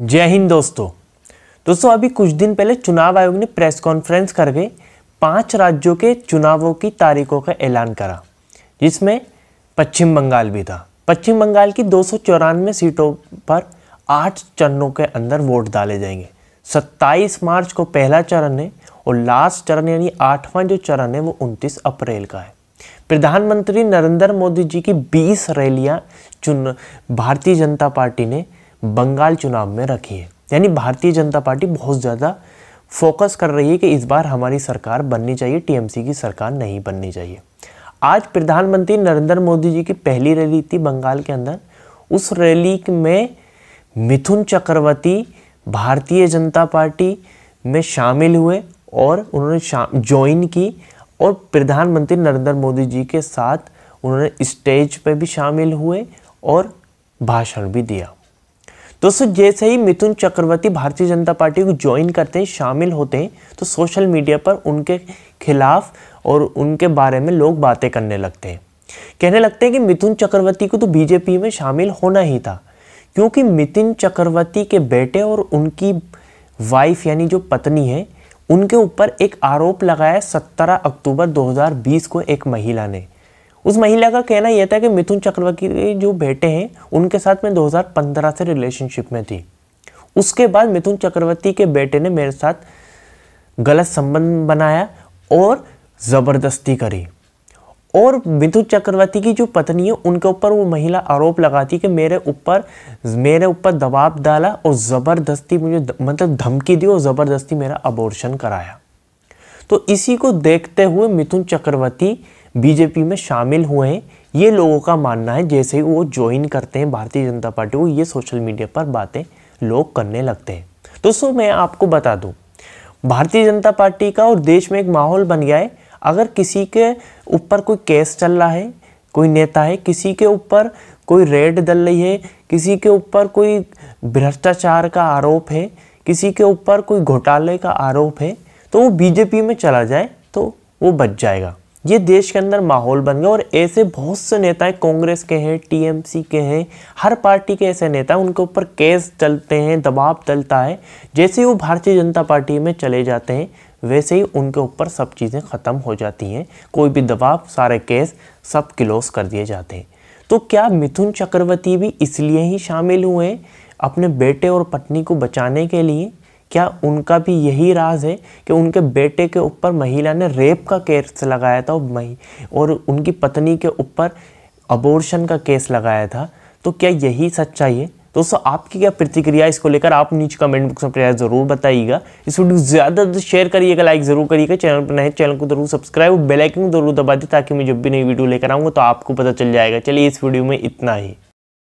जय हिंद दोस्तों दोस्तों अभी कुछ दिन पहले चुनाव आयोग ने प्रेस कॉन्फ्रेंस करके पांच राज्यों के चुनावों की तारीखों का ऐलान करा जिसमें पश्चिम बंगाल भी था पश्चिम बंगाल की दो सीटों पर आठ चरणों के अंदर वोट डाले जाएंगे 27 मार्च को पहला चरण है और लास्ट चरण यानी आठवां जो चरण है वो 29 अप्रैल का है प्रधानमंत्री नरेंद्र मोदी जी की 20 रैलियां चुन भारतीय जनता पार्टी ने बंगाल चुनाव में रखी है यानी भारतीय जनता पार्टी बहुत ज़्यादा फोकस कर रही है कि इस बार हमारी सरकार बननी चाहिए टीएमसी की सरकार नहीं बननी चाहिए आज प्रधानमंत्री नरेंद्र मोदी जी की पहली रैली थी बंगाल के अंदर उस रैली में मिथुन चक्रवर्ती भारतीय जनता पार्टी में शामिल हुए और उन्होंने ज्वाइन की और प्रधानमंत्री नरेंद्र मोदी जी के साथ उन्होंने स्टेज पर भी शामिल हुए और भाषण भी दिया दोस्तों जैसे ही मिथुन चक्रवर्ती भारतीय जनता पार्टी को ज्वाइन करते हैं शामिल होते हैं तो सोशल मीडिया पर उनके खिलाफ और उनके बारे में लोग बातें करने लगते हैं कहने लगते हैं कि मिथुन चक्रवर्ती को तो बीजेपी में शामिल होना ही था क्योंकि मिथिन चक्रवर्ती के बेटे और उनकी वाइफ यानी जो पत्नी है उनके ऊपर एक आरोप लगाया 17 अक्टूबर 2020 को एक महिला ने उस महिला का कहना यह था कि मिथुन चक्रवर्ती के जो बेटे हैं उनके साथ मैं 2015 से रिलेशनशिप में थी उसके बाद मिथुन चक्रवर्ती के बेटे ने मेरे साथ गलत संबंध बनाया और ज़बरदस्ती करी और मिथुन चक्रवर्ती की जो पत्नी है उनके ऊपर वो महिला आरोप लगाती कि मेरे ऊपर मेरे ऊपर दबाव डाला और ज़बरदस्ती मुझे द, मतलब धमकी दी और ज़बरदस्ती मेरा अबॉर्शन कराया तो इसी को देखते हुए मिथुन चक्रवर्ती बीजेपी में शामिल हुए हैं ये लोगों का मानना है जैसे ही वो ज्वाइन करते हैं भारतीय जनता पार्टी को ये सोशल मीडिया पर बातें लोग करने लगते हैं दोस्तों मैं आपको बता दूं भारतीय जनता पार्टी का और देश में एक माहौल बन गया है अगर किसी के ऊपर कोई केस चल रहा है कोई नेता है किसी के ऊपर कोई रेड डल रही है किसी के ऊपर कोई भ्रष्टाचार का आरोप है किसी के ऊपर कोई घोटाले का आरोप है तो वो बीजेपी में चला जाए तो वो बच जाएगा ये देश के अंदर माहौल बन गया और ऐसे बहुत से नेता हैं कांग्रेस के हैं टीएमसी के हैं हर पार्टी के ऐसे नेता हैं उनके ऊपर केस चलते हैं दबाव चलता है जैसे ही वो भारतीय जनता पार्टी में चले जाते हैं वैसे ही उनके ऊपर सब चीज़ें ख़त्म हो जाती हैं कोई भी दबाव सारे केस सब क्लोज कर दिए जाते हैं तो क्या मिथुन चक्रवर्ती भी इसलिए ही शामिल हुए अपने बेटे और पत्नी को बचाने के लिए क्या उनका भी यही राज है कि उनके बेटे के ऊपर महिला ने रेप का केस लगाया था और उनकी पत्नी के ऊपर अबोर्शन का केस लगाया था तो क्या यही सच्चाई है दोस्तों आपकी क्या प्रतिक्रिया इसको लेकर आप नीचे कमेंट बॉक्स में प्रयास जरूर बताइएगा इस वीडियो ज़्यादा से शेयर करिएगा लाइक जरूर करिएगा चैनल पर नए चैनल को जरूर सब्सक्राइब और बेलाइकन जरूर दबा दें ताकि मैं जब भी नई वीडियो लेकर आऊँगा तो आपको पता चल जाएगा चलिए इस वीडियो में इतना ही